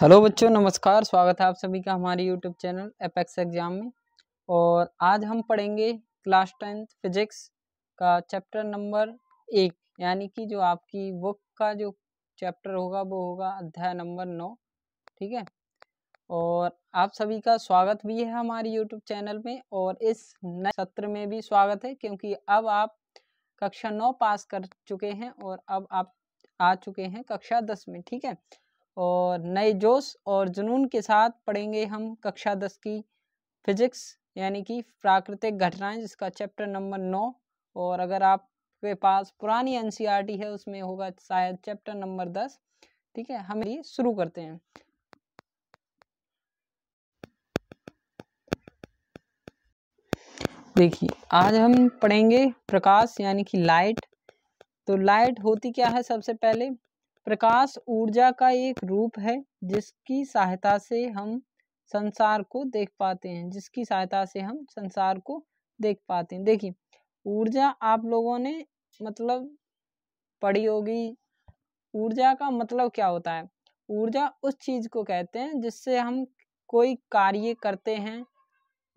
hello बच्चों नमस्कार स्वागत है आप सभी का हमारे यूट्यूब चैनल एपेक्स एग्जाम में और आज हम पढ़ेंगे क्लास टेंथ फिजिक्स का चैप्टर नंबर एक यानी कि जो आपकी बुक का जो चैप्टर होगा वो होगा अध्याय नंबर नौ ठीक है और आप सभी का स्वागत भी है हमारे यूट्यूब चैनल में और इस नए सत्र में भी स्वागत है क्योंकि अब आप कक्षा नौ पास कर चुके हैं और अब आप आ चुके हैं कक्षा दस में ठीक है और नए जोश और जुनून के साथ पढ़ेंगे हम कक्षा दस की फिजिक्स यानी कि प्राकृतिक घटनाएं जिसका चैप्टर नंबर नौ और अगर आपके पास पुरानी एन है उसमें होगा शायद चैप्टर नंबर दस ठीक है हम ये शुरू करते हैं देखिए आज हम पढ़ेंगे प्रकाश यानी कि लाइट तो लाइट होती क्या है सबसे पहले प्रकाश ऊर्जा का एक रूप है जिसकी सहायता से हम संसार को देख पाते हैं जिसकी सहायता से हम संसार को देख पाते हैं देखिए ऊर्जा आप लोगों ने मतलब पढ़ी होगी ऊर्जा का मतलब क्या होता है ऊर्जा उस चीज़ को कहते हैं जिससे हम कोई कार्य करते हैं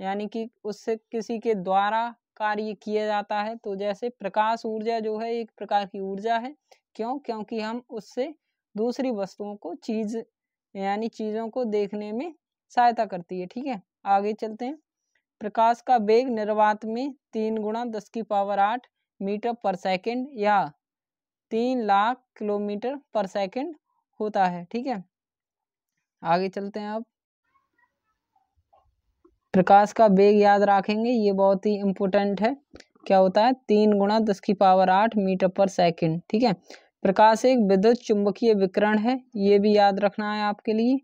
यानी कि उससे किसी के द्वारा कार्य किया जाता है तो जैसे प्रकाश ऊर्जा जो है एक प्रकार की ऊर्जा है क्यों क्योंकि हम उससे दूसरी वस्तुओं को चीज यानी चीज़ों को देखने में सहायता करती है ठीक है आगे चलते हैं प्रकाश का वेग निर्वात में तीन गुणा दस की पावर आठ मीटर पर सेकंड या तीन लाख किलोमीटर पर सेकंड होता है ठीक है आगे चलते हैं अब प्रकाश का वेग याद रखेंगे ये बहुत ही इम्पोर्टेंट है क्या होता है तीन गुणा दस की पावर आठ मीटर पर सेकेंड ठीक है प्रकाश एक विद्युत चुंबकीय विकरण है ये भी याद रखना है आपके लिए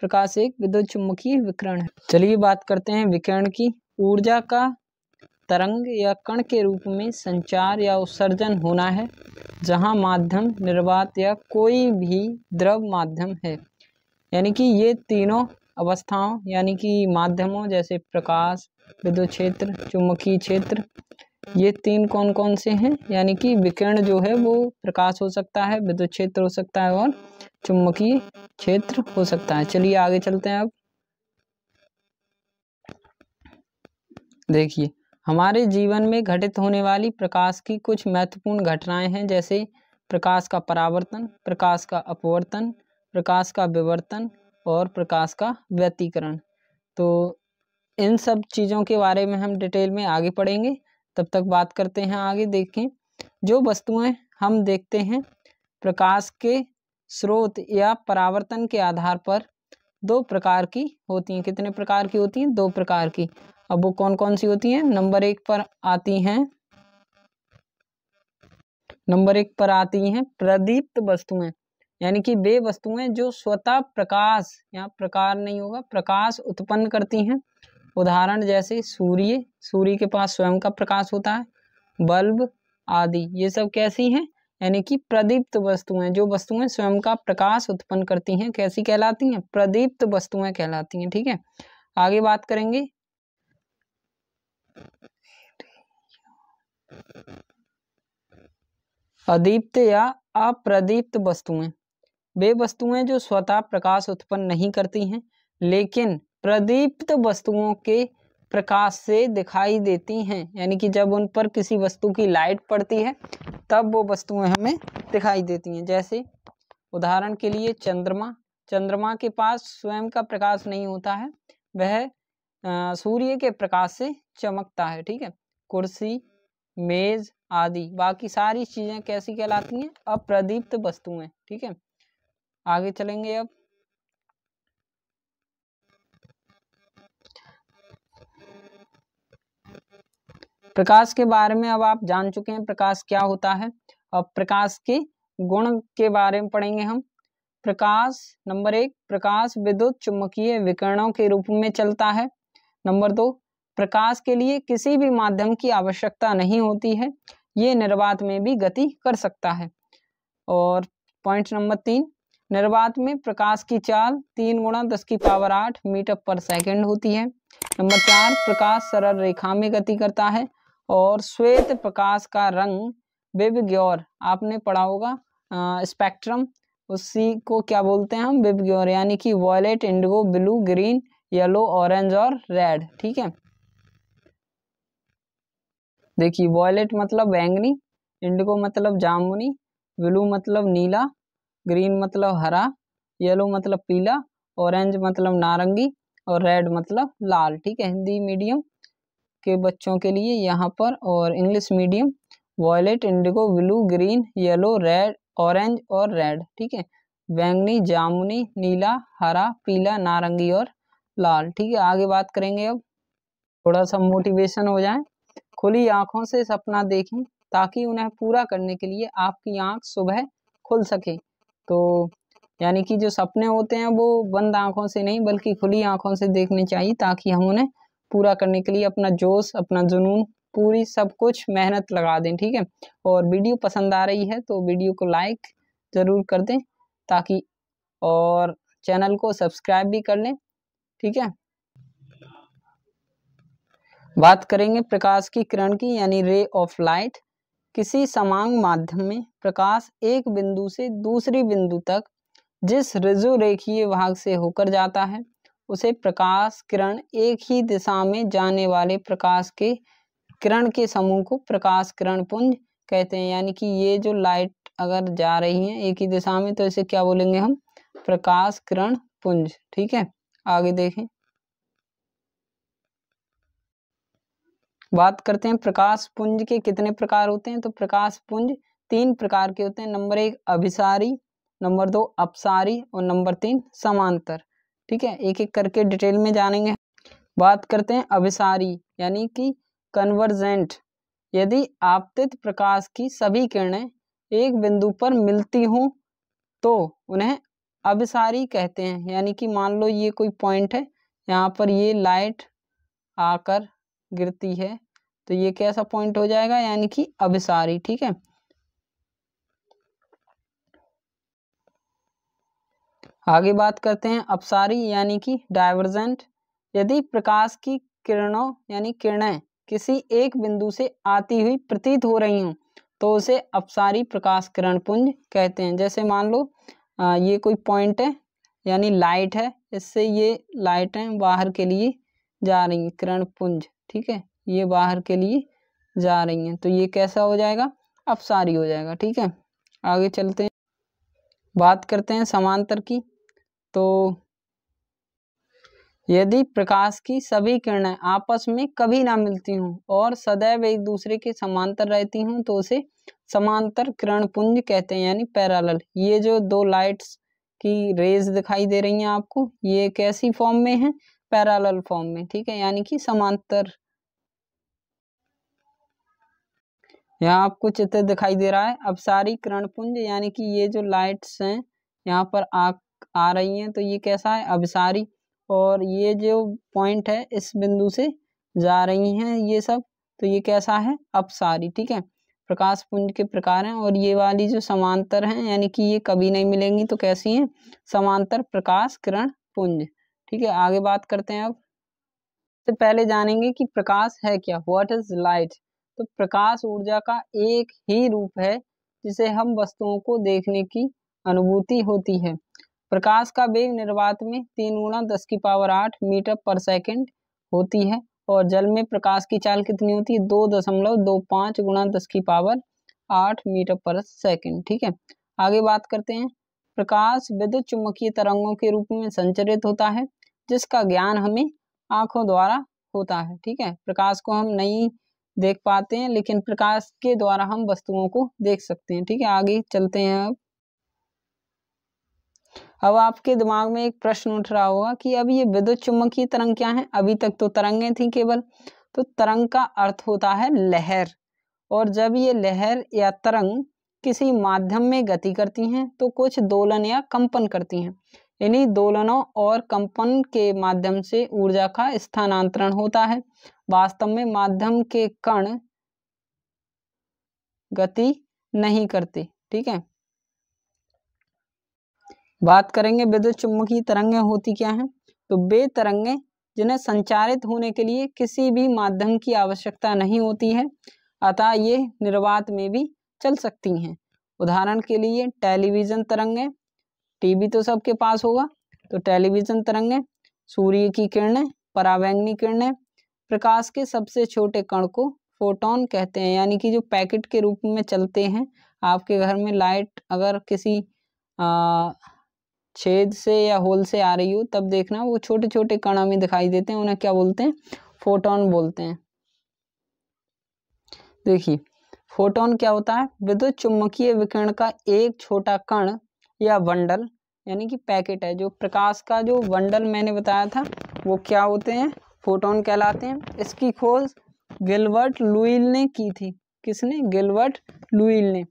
प्रकाश एक विद्युत चुंबकीय विकरण है चलिए बात करते हैं विकरण की ऊर्जा का तरंग या कण के रूप में संचार या उत्सर्जन होना है जहाँ माध्यम निर्वात या कोई भी द्रव माध्यम है यानी कि ये तीनों अवस्थाओं यानी कि माध्यमों जैसे प्रकाश विद्युत क्षेत्र चुंबकीय क्षेत्र ये तीन कौन कौन से हैं यानी कि विकिरण जो है वो प्रकाश हो सकता है विद्युत क्षेत्र हो सकता है और चुंबकीय क्षेत्र हो सकता है चलिए आगे चलते हैं अब देखिए हमारे जीवन में घटित होने वाली प्रकाश की कुछ महत्वपूर्ण घटनाएं हैं जैसे प्रकाश का परावर्तन प्रकाश का अपवर्तन प्रकाश का विवर्तन और प्रकाश का व्यतीकरण तो इन सब चीज़ों के बारे में हम डिटेल में आगे पढ़ेंगे तब तक बात करते हैं आगे देखें जो वस्तुएं हम देखते हैं प्रकाश के स्रोत या परावर्तन के आधार पर दो प्रकार की होती हैं कितने प्रकार की होती हैं दो प्रकार की अब वो कौन कौन सी होती हैं नंबर एक पर आती हैं नंबर एक पर आती हैं प्रदीप्त वस्तुएं यानी कि वे वस्तुएं जो स्वतः प्रकाश यहाँ प्रकार नहीं होगा प्रकाश उत्पन्न करती हैं उदाहरण जैसे सूर्य सूर्य के पास स्वयं का प्रकाश होता है बल्ब आदि ये सब कैसी हैं यानी कि प्रदीप्त वस्तुएं जो वस्तुएं स्वयं का प्रकाश उत्पन्न करती हैं कैसी कहलाती हैं प्रदीप्त वस्तुएं कहलाती हैं ठीक है आगे बात करेंगे अदीप्त या अप्रदीप्त वस्तुएं वे वस्तुएं जो स्वतः प्रकाश उत्पन्न नहीं करती हैं लेकिन प्रदीप्त वस्तुओं के प्रकाश से दिखाई देती हैं यानी कि जब उन पर किसी वस्तु की लाइट पड़ती है तब वो वस्तुएं हमें दिखाई देती हैं जैसे उदाहरण के लिए चंद्रमा चंद्रमा के पास स्वयं का प्रकाश नहीं होता है वह सूर्य के प्रकाश से चमकता है ठीक है कुर्सी मेज आदि बाकी सारी चीज़ें कैसी कहलाती हैं अप्रदीप्त वस्तुएं ठीक है आगे चलेंगे अब प्रकाश के बारे में अब आप जान चुके हैं प्रकाश क्या होता है अब प्रकाश के गुण के बारे में पढ़ेंगे हम प्रकाश नंबर एक प्रकाश विद्युत चुम्बकीय विकरणों के रूप में चलता है नंबर दो प्रकाश के लिए किसी भी माध्यम की आवश्यकता नहीं होती है ये निर्वात में भी गति कर सकता है और पॉइंट नंबर तीन निर्वात में प्रकाश की चाल तीन गुणा दस की पावर आठ मीटर पर सेकंड होती है नंबर चार प्रकाश सरल रेखा में गति करता है और श्वेत प्रकाश का रंग बेबग्योर आपने पढ़ा होगा स्पेक्ट्रम उसी को क्या बोलते हैं हम ग्योर यानी कि violet indigo blue green yellow orange और रेड ठीक है देखिए वॉयलेट मतलब बैंगनी इंडिगो मतलब जामुनी ब्लू मतलब नीला ग्रीन मतलब हरा येलो मतलब पीला ऑरेंज मतलब नारंगी और रेड मतलब लाल ठीक है हिंदी मीडियम के बच्चों के लिए यहाँ पर और English medium violet indigo blue green yellow red orange और रेड ठीक है बैंगनी जामुनी नीला हरा पीला नारंगी और लाल ठीक है आगे बात करेंगे अब थोड़ा सा मोटिवेशन हो जाए खुली आँखों से सपना देखें ताकि उन्हें पूरा करने के लिए आपकी आँख सुबह खुल सके तो यानी कि जो सपने होते हैं वो बंद आँखों से नहीं बल्कि खुली आँखों से देखने चाहिए ताकि हम उन्हें पूरा करने के लिए अपना जोश अपना जुनून पूरी सब कुछ मेहनत लगा दें ठीक है और वीडियो पसंद आ रही है तो वीडियो को लाइक ज़रूर कर दें ताकि और चैनल को सब्सक्राइब भी कर लें ठीक है बात करेंगे प्रकाश की किरण की यानी रे ऑफ लाइट किसी समांग माध्यम में प्रकाश एक बिंदु से दूसरी बिंदु तक जिस रजु रेखीय भाग से होकर जाता है उसे प्रकाश किरण एक ही दिशा में जाने वाले प्रकाश के किरण के समूह को प्रकाश किरण पुंज कहते हैं यानी कि ये जो लाइट अगर जा रही है एक ही दिशा में तो इसे क्या बोलेंगे हम प्रकाश किरण पुंज ठीक है आगे देखें बात करते हैं प्रकाश पुंज के कितने प्रकार होते हैं तो प्रकाश पुंज तीन प्रकार के होते हैं नंबर एक अभिसारी नंबर दो अपसारी और नंबर तीन समांतर ठीक है एक एक करके डिटेल में जानेंगे बात करते हैं अभिसारी यानी कि कन्वर्जेंट यदि आपतित प्रकाश की सभी किरणें एक बिंदु पर मिलती हों तो उन्हें अभिसारी कहते हैं यानी कि मान लो ये कोई पॉइंट है यहाँ पर ये लाइट आकर गिरती है तो ये कैसा पॉइंट हो जाएगा यानी कि अभिसारी ठीक है आगे बात करते हैं अपसारी यानी कि डाइवर्जेंट यदि प्रकाश की किरणों यानी किरणें किसी एक बिंदु से आती हुई प्रतीत हो रही हों तो उसे अपसारी प्रकाश किरण पुंज कहते हैं जैसे मान लो आ, ये कोई पॉइंट है यानी लाइट है इससे ये लाइटें बाहर के लिए जा रही हैं किरण पुंज ठीक है ये बाहर के लिए जा रही हैं तो ये कैसा हो जाएगा अपसारी हो जाएगा ठीक है आगे चलते हैं बात करते हैं समांतर की तो यदि प्रकाश की सभी किरणें आपस में कभी ना मिलती हों और सदैव एक दूसरे के समांतर रहती हों तो उसे समांतर किरण पुंज कहते हैं यानी पैरालल ये जो दो लाइट्स की रेज दिखाई दे रही हैं आपको ये कैसी फॉर्म में है पैरालल फॉर्म में ठीक है यानी कि समांतर यहाँ आपको चित्र दिखाई दे रहा है अब सारी किरणपुंज यानी कि ये जो लाइट्स हैं यहाँ पर आ आ रही हैं तो ये कैसा है अभिसारी और ये जो पॉइंट है इस बिंदु से जा रही हैं ये सब तो ये कैसा है अपसारी ठीक है प्रकाश पुंज के प्रकार हैं और ये वाली जो समांतर हैं यानी कि ये कभी नहीं मिलेंगी तो कैसी हैं समांतर प्रकाश किरण पुंज ठीक है आगे बात करते हैं अब तो पहले जानेंगे कि प्रकाश है क्या व्हाट इज लाइट तो प्रकाश ऊर्जा का एक ही रूप है जिसे हम वस्तुओं को देखने की अनुभूति होती है प्रकाश का वेग निर्वात में तीन गुणा दस की पावर आठ मीटर पर सेकंड होती है और जल में प्रकाश की चाल कितनी होती है दो दशमलव दो पाँच गुणा दस की पावर आठ मीटर पर सेकंड ठीक है आगे बात करते हैं प्रकाश विद्युत चुम्बकीय तरंगों के रूप में संचरित होता है जिसका ज्ञान हमें आँखों द्वारा होता है ठीक है प्रकाश को हम नई देख पाते हैं लेकिन प्रकाश के द्वारा हम वस्तुओं को देख सकते हैं ठीक है आगे चलते हैं अब अब आपके दिमाग में एक प्रश्न उठ रहा होगा कि अब ये विद्युत चुम्बकीय तरंग क्या है अभी तक तो तरंगे थी केवल तो तरंग का अर्थ होता है लहर और जब ये लहर या तरंग किसी माध्यम में गति करती हैं तो कुछ दोलन या कंपन करती हैं इन्हीं दोलनों और कंपन के माध्यम से ऊर्जा का स्थानांतरण होता है वास्तव में माध्यम के कण गति नहीं करते ठीक है बात करेंगे विद्युत चुम्बकीय तरंगे होती क्या है तो वे तरंगे जिन्हें संचारित होने के लिए किसी भी माध्यम की आवश्यकता नहीं होती है अतः ये निर्वात में भी चल सकती हैं उदाहरण के लिए टेलीविजन तरंगें टीवी तो सबके पास होगा तो टेलीविजन तरंगे सूर्य की किरणें परावैंगनी किरणें प्रकाश के सबसे छोटे कण को फोटोन कहते हैं यानी कि जो पैकेट के रूप में चलते हैं आपके घर में लाइट अगर किसी आ, छेद से या होल से आ रही हो तब देखना वो छोटे छोटे कण हमें दिखाई देते हैं उन्हें क्या बोलते हैं फोटोन बोलते हैं देखिए फोटोन क्या होता है विद्युत चुम्बकीय विकिरण का एक छोटा कण या वंडल यानी कि पैकेट है जो प्रकाश का जो वंडल मैंने बताया था वो क्या होते हैं फोटोन कहलाते हैं इसकी खोज गिलवर्ट लुइल ने की थी किसने गिलवर्ट लुइल ने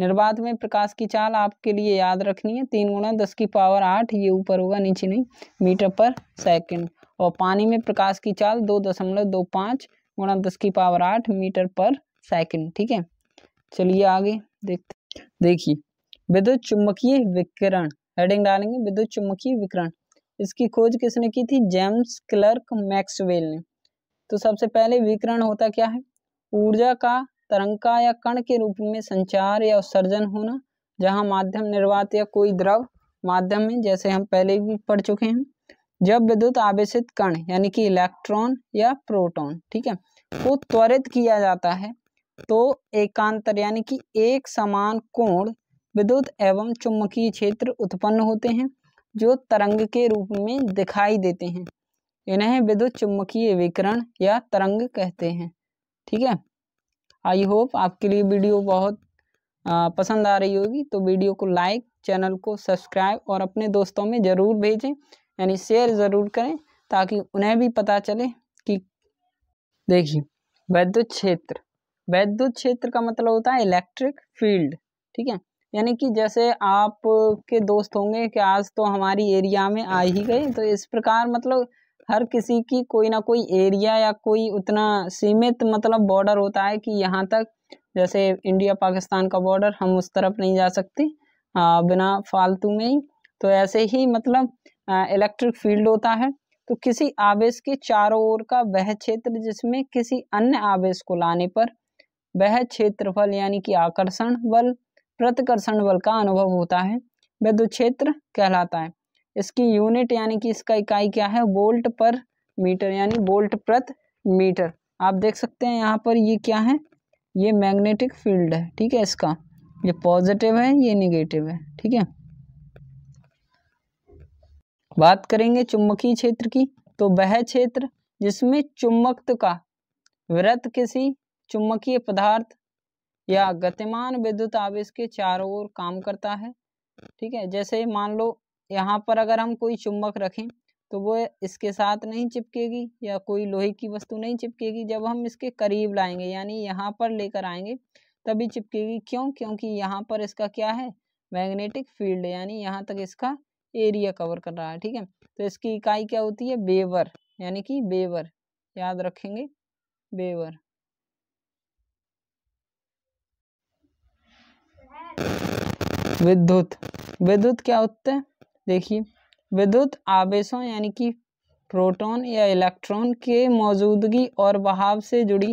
निर्वात में प्रकाश की चाल आपके लिए याद रखनी है तीन गुणा दस की पावर आठ ये ऊपर होगा नीचे नहीं मीटर पर सेकंड और पानी में प्रकाश की चाल दो दशमलव दो पाँच गुणा दस की पावर आठ मीटर पर सेकंड ठीक है चलिए आगे देखते देखिए विद्युत चुम्बकीय विकिरण हेडिंग डालेंगे विद्युत चुम्बकीय विकिरण इसकी खोज किसने की थी जेम्स क्लर्क मैक्सवेल ने तो सबसे पहले विकिरण होता क्या है ऊर्जा का तरंका या कण के रूप में संचार या उत्सर्जन होना जहां माध्यम निर्वात या कोई द्रव माध्यम में जैसे हम पहले भी पढ़ चुके हैं जब विद्युत आवेशित कण यानी कि इलेक्ट्रॉन या प्रोटॉन ठीक है को त्वरित किया जाता है तो एकांतर यानी कि एक समान कोण विद्युत एवं चुम्बकीय क्षेत्र उत्पन्न होते हैं जो तरंग के रूप में दिखाई देते हैं इन्हें विद्युत चुम्बकीय विकरण या तरंग कहते हैं ठीक है आई होप आपके लिए वीडियो बहुत पसंद आ रही होगी तो वीडियो को लाइक चैनल को सब्सक्राइब और अपने दोस्तों में ज़रूर भेजें यानी शेयर ज़रूर करें ताकि उन्हें भी पता चले कि देखिए वैद्युत क्षेत्र वैद्युत क्षेत्र का मतलब होता है इलेक्ट्रिक फील्ड ठीक है यानी कि जैसे आप के दोस्त होंगे कि आज तो हमारी एरिया में आ ही गए तो इस प्रकार मतलब हर किसी की कोई ना कोई एरिया या कोई उतना सीमित मतलब बॉर्डर होता है कि यहाँ तक जैसे इंडिया पाकिस्तान का बॉर्डर हम उस तरफ नहीं जा सकते बिना फालतू में ही तो ऐसे ही मतलब इलेक्ट्रिक फील्ड होता है तो किसी आवेश के चारों ओर का वह क्षेत्र जिसमें किसी अन्य आवेश को लाने पर वह क्षेत्रफल यानी कि आकर्षण बल प्रतिकर्षण बल का अनुभव होता है विद्युत क्षेत्र कहलाता है इसकी यूनिट यानी कि इसका इकाई क्या है वोल्ट पर मीटर यानी वोल्ट प्रति मीटर आप देख सकते हैं यहाँ पर ये क्या है ये मैग्नेटिक फील्ड है ठीक है इसका ये पॉजिटिव है ये निगेटिव है ठीक है बात करेंगे चुंबकीय क्षेत्र की तो वह क्षेत्र जिसमें चुंबकत्व का व्रत किसी चुंबकीय पदार्थ या गतिमान विद्युत आवेश के चारों ओर काम करता है ठीक है जैसे मान लो यहाँ पर अगर हम कोई चुंबक रखें तो वो इसके साथ नहीं चिपकेगी या कोई लोहे की वस्तु नहीं चिपकेगी जब हम इसके करीब लाएंगे यानी यहाँ पर लेकर आएंगे तभी चिपकेगी क्यों क्योंकि यहाँ पर इसका क्या है मैग्नेटिक फील्ड यानी यहाँ तक इसका एरिया कवर कर रहा है ठीक है तो इसकी इकाई क्या होती है बेवर यानी कि बेवर याद रखेंगे बेवर विद्युत विद्युत क्या होते हैं देखिए विद्युत आवेशों यानी कि प्रोटॉन या इलेक्ट्रॉन के मौजूदगी और बहाव से जुड़ी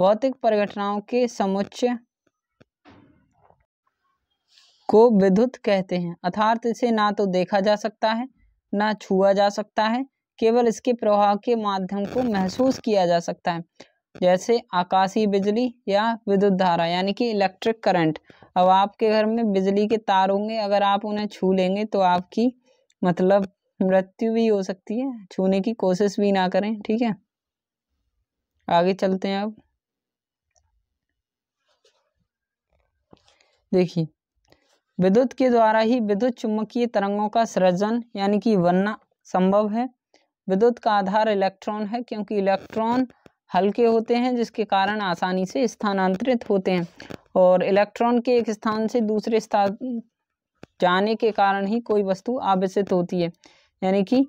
भौतिक परिघटनाओं के समुच्चय को विद्युत कहते हैं अर्थात इसे ना तो देखा जा सकता है ना छुआ जा सकता है केवल इसके प्रवाह के माध्यम को महसूस किया जा सकता है जैसे आकाशीय बिजली या विद्युत धारा यानी कि इलेक्ट्रिक करंट अब आपके घर में बिजली के तार होंगे अगर आप उन्हें छू लेंगे तो आपकी मतलब मृत्यु भी हो सकती है छूने की कोशिश भी ना करें ठीक है आगे चलते हैं अब देखिए विद्युत के द्वारा ही विद्युत चुम्बकीय तरंगों का सृजन यानी कि बनना संभव है विद्युत का आधार इलेक्ट्रॉन है क्योंकि इलेक्ट्रॉन हल्के होते हैं जिसके कारण आसानी से स्थानांतरित होते हैं और इलेक्ट्रॉन के एक स्थान से दूसरे स्थान जाने के कारण ही कोई वस्तु आवेशित होती है यानी कि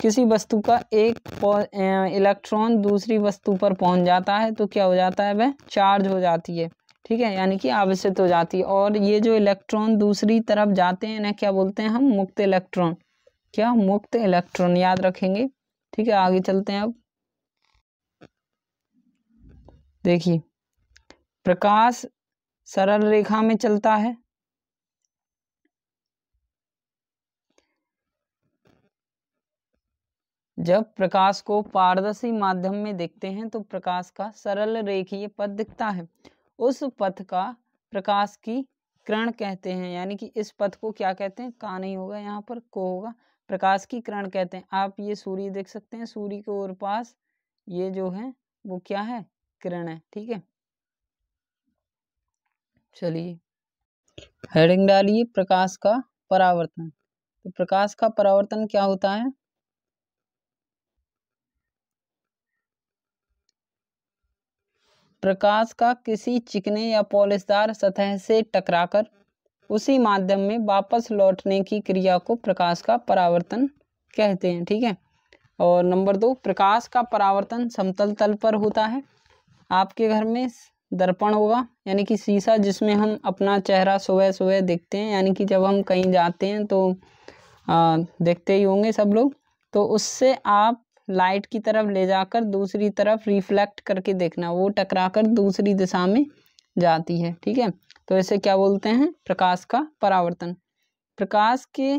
किसी वस्तु का एक इलेक्ट्रॉन दूसरी वस्तु पर पहुंच जाता है तो क्या हो जाता है वह चार्ज हो जाती है ठीक है यानी कि आवेशित हो जाती है और ये जो इलेक्ट्रॉन दूसरी तरफ जाते हैं ना क्या बोलते हैं हम मुक्त इलेक्ट्रॉन क्या मुक्त इलेक्ट्रॉन याद रखेंगे ठीक है आगे चलते हैं अब देखिए प्रकाश सरल रेखा में चलता है जब प्रकाश को पारदर्शी माध्यम में देखते हैं तो प्रकाश का सरल रेखीय पथ दिखता है उस पथ का प्रकाश की किरण कहते हैं यानी कि इस पथ को क्या कहते हैं का नहीं होगा यहाँ पर को होगा प्रकाश की किरण कहते हैं आप ये सूर्य देख सकते हैं सूर्य के और पास ये जो है वो क्या है किरण है ठीक है चलिए हेडिंग डालिए प्रकाश का परावर्तन तो प्रकाश का परावर्तन क्या होता है प्रकाश का किसी चिकने या पॉलिशदार सतह से टकराकर उसी माध्यम में वापस लौटने की क्रिया को प्रकाश का परावर्तन कहते हैं ठीक है और नंबर दो प्रकाश का परावर्तन समतल तल पर होता है आपके घर में दर्पण होगा यानी कि शीशा जिसमें हम अपना चेहरा सुबह सुबह देखते हैं यानी कि जब हम कहीं जाते हैं तो आ, देखते ही होंगे सब लोग तो उससे आप लाइट की तरफ ले जाकर दूसरी तरफ रिफ्लेक्ट करके देखना वो टकरा कर दूसरी दिशा में जाती है ठीक है तो इसे क्या बोलते हैं प्रकाश का परावर्तन प्रकाश के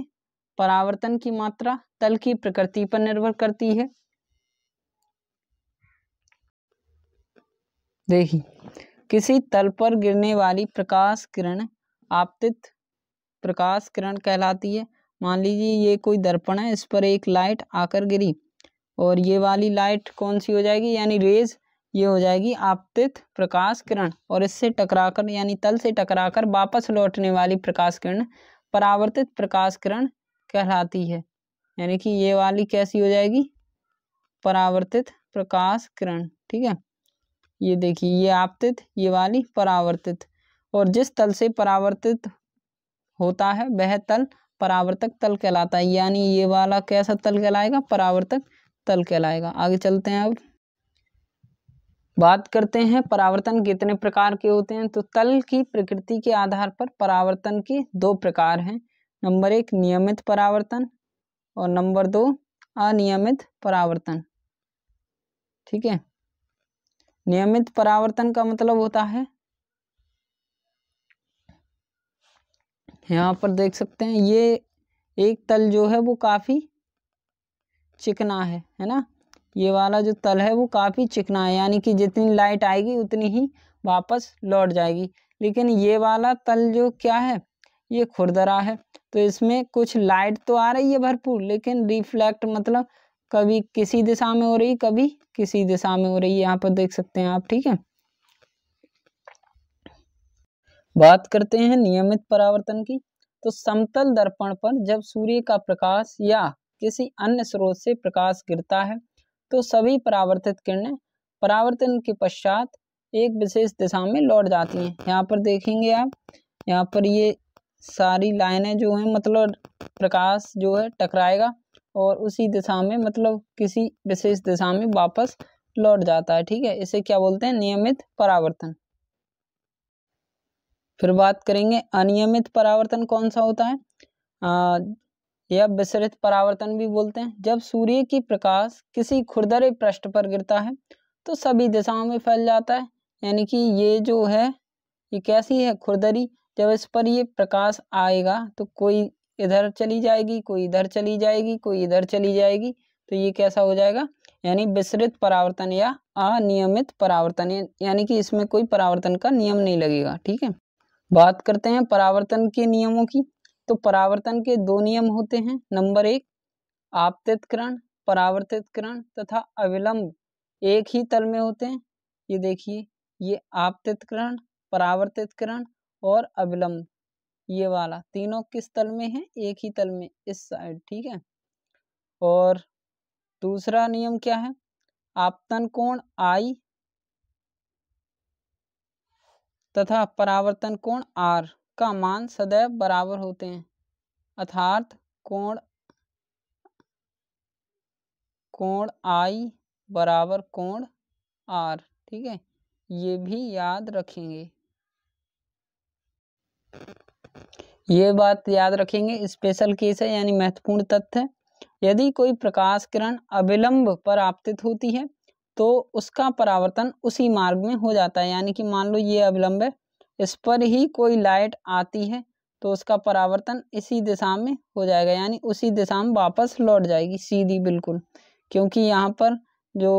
परावर्तन की मात्रा तल की प्रकृति पर निर्भर करती है देखिए किसी तल पर गिरने वाली प्रकाश किरण आपतित प्रकाश किरण कहलाती है मान लीजिए ये कोई दर्पण है इस पर एक लाइट आकर गिरी और ये वाली लाइट कौन सी हो जाएगी यानी रेज ये हो जाएगी आपतित प्रकाश किरण और इससे टकराकर यानी तल से टकराकर वापस लौटने वाली प्रकाश किरण परावर्तित प्रकाश किरण कहलाती है यानी कि ये वाली कैसी हो जाएगी परावर्तित प्रकाश किरण ठीक है ये देखिए ये आपतित ये वाली परावर्तित और जिस तल से परावर्तित होता है वह तल परावर्तक तल कहलाता है यानी ये वाला कैसा तल कहलाएगा परावर्तक तल कहलाएगा आगे चलते हैं अब बात करते हैं परावर्तन कितने प्रकार के होते हैं तो तल की प्रकृति के आधार पर परावर्तन के दो प्रकार हैं नंबर एक नियमित परावर्तन और नंबर दो अनियमित परावर्तन ठीक है नियमित परावर्तन का मतलब होता है यहाँ पर देख सकते हैं ये एक तल जो है वो काफ़ी चिकना है है ना ये वाला जो तल है वो काफ़ी चिकना है यानी कि जितनी लाइट आएगी उतनी ही वापस लौट जाएगी लेकिन ये वाला तल जो क्या है ये खुरदरा है तो इसमें कुछ लाइट तो आ रही है भरपूर लेकिन रिफ्लेक्ट मतलब कभी किसी दिशा में हो रही कभी किसी दिशा में हो रही है यहाँ पर देख सकते हैं आप ठीक है बात करते हैं नियमित परावर्तन की तो समतल दर्पण पर जब सूर्य का प्रकाश या किसी अन्य स्रोत से प्रकाश गिरता है तो सभी परावर्तित किरणें परावर्तन के पश्चात एक विशेष दिशा में लौट जाती हैं यहाँ पर देखेंगे आप यहाँ पर ये सारी लाइनें जो हैं मतलब प्रकाश जो है टकराएगा और उसी दिशा में मतलब किसी विशेष दिशा में वापस लौट जाता है ठीक है इसे क्या बोलते हैं नियमित परावर्तन फिर बात करेंगे अनियमित परावर्तन कौन सा होता है आ, या विसरित परावर्तन भी बोलते हैं जब सूर्य की प्रकाश किसी खुरदरे पृष्ठ पर गिरता है तो सभी दिशाओं में फैल जाता है यानी कि ये जो है ये कैसी है खुरदरी जब इस पर ये प्रकाश आएगा तो कोई इधर चली जाएगी कोई इधर चली जाएगी कोई इधर चली जाएगी तो ये कैसा हो जाएगा यानी विस्तृत परावर्तन या अनियमित परावर्तन यानी कि इसमें कोई परावर्तन का नियम नहीं लगेगा ठीक है बात करते हैं परावर्तन के नियमों की तो परावर्तन के दो नियम होते हैं नंबर एक आपतित करण परावर्तित करण तथा अविलंब एक ही तल में होते हैं ये देखिए ये आपतित करण परावर्तित करण और अविलंब ये वाला तीनों किस तल में है एक ही तल में इस साइड ठीक है और दूसरा नियम क्या है आपतन कोण आई तथा परावर्तन कोण आर का मान सदैव बराबर होते हैं अर्थात कोण कोण आई बराबर कोण आर ठीक है ये भी याद रखेंगे ये बात याद रखेंगे स्पेशल केस है यानी महत्वपूर्ण तथ्य यदि कोई प्रकाश किरण अविलंब पर आपतित होती है तो उसका परावर्तन उसी मार्ग में हो जाता है यानी कि मान लो ये अविलंब है इस पर ही कोई लाइट आती है तो उसका परावर्तन इसी दिशा में हो जाएगा यानी उसी दिशा में वापस लौट जाएगी सीधी बिल्कुल क्योंकि यहाँ पर जो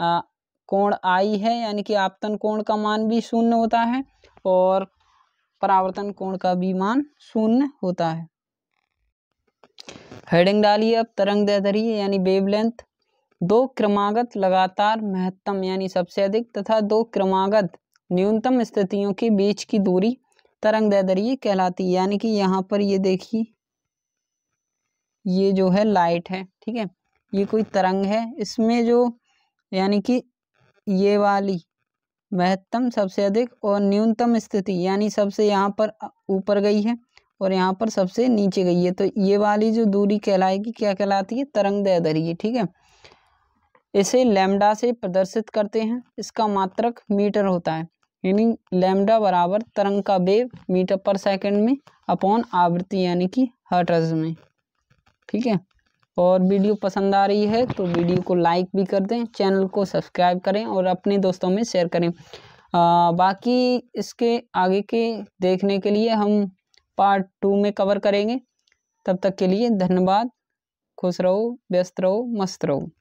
आ, कोण आई है यानी कि आपतन कोण का मान भी शून्य होता है और परावर्तन कोण का भी मान शून्य होता है हेडिंग डालिए अब तरंग दैधर्य यानी वेवलेंथ दो क्रमागत लगातार महत्तम यानी सबसे अधिक तथा दो क्रमागत न्यूनतम स्थितियों के बीच की दूरी तरंग दैधर्य कहलाती है यानी कि यहाँ पर ये देखिए ये जो है लाइट है ठीक है ये कोई तरंग है इसमें जो यानी कि ये वाली महत्तम सबसे अधिक और न्यूनतम स्थिति यानी सबसे यहाँ पर ऊपर गई है और यहाँ पर सबसे नीचे गई है तो ये वाली जो दूरी कहलाएगी क्या कहलाती है तरंग दैर्घ्य ठीक है इसे लेमडा से प्रदर्शित करते हैं इसका मात्रक मीटर होता है यानी लेमडा बराबर तरंग का बेब मीटर पर सेकंड में अपॉन आवृत्ति यानी कि हर्ट्ज में ठीक है और वीडियो पसंद आ रही है तो वीडियो को लाइक भी कर दें चैनल को सब्सक्राइब करें और अपने दोस्तों में शेयर करें आ, बाकी इसके आगे के देखने के लिए हम पार्ट टू में कवर करेंगे तब तक के लिए धन्यवाद खुश रहो व्यस्त रहो मस्त रहो